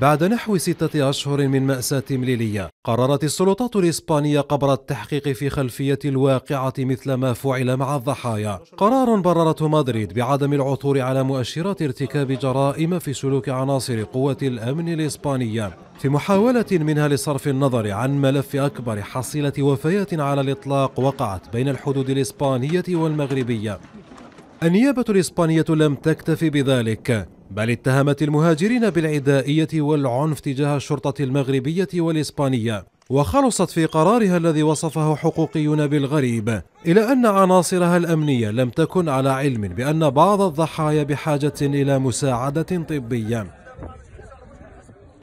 بعد نحو ستة أشهر من مأساة مليلية قررت السلطات الإسبانية قبر التحقيق في خلفية الواقعة مثل ما فعل مع الضحايا قرار بررته مدريد بعدم العثور على مؤشرات ارتكاب جرائم في سلوك عناصر قوة الأمن الإسبانية في محاولة منها لصرف النظر عن ملف أكبر حصيلة وفيات على الإطلاق وقعت بين الحدود الإسبانية والمغربية النيابة الإسبانية لم تكتف بذلك بل اتهمت المهاجرين بالعدائية والعنف تجاه الشرطة المغربية والإسبانية وخلصت في قرارها الذي وصفه حقوقيون بالغريب إلى أن عناصرها الأمنية لم تكن على علم بأن بعض الضحايا بحاجة إلى مساعدة طبية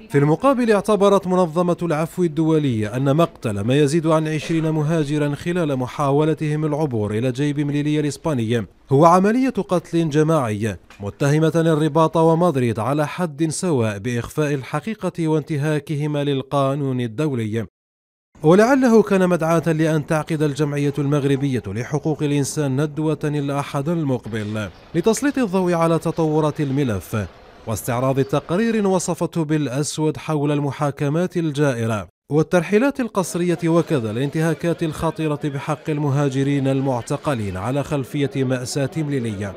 في المقابل اعتبرت منظمة العفو الدولية أن مقتل ما يزيد عن 20 مهاجرا خلال محاولتهم العبور إلى جيب مليلية الإسبانية هو عملية قتل جماعي متهمة الرباط ومدريد على حد سواء بإخفاء الحقيقة وانتهاكهما للقانون الدولي ولعله كان مدعاة لأن تعقد الجمعية المغربية لحقوق الإنسان ندوة الأحد المقبل لتسليط الضوء على تطورات الملف واستعراض تقرير وصفته بالأسود حول المحاكمات الجائرة والترحيلات القسرية وكذا الانتهاكات الخطيرة بحق المهاجرين المعتقلين على خلفية مأساة ليلية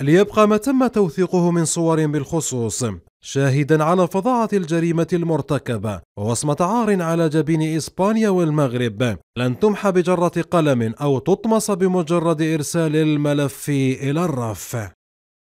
ليبقى ما تم توثيقه من صور بالخصوص شاهدا على فظاعة الجريمة المرتكبة ووصمة عار على جبين إسبانيا والمغرب لن تمحى بجرة قلم أو تطمس بمجرد إرسال الملف إلى الرف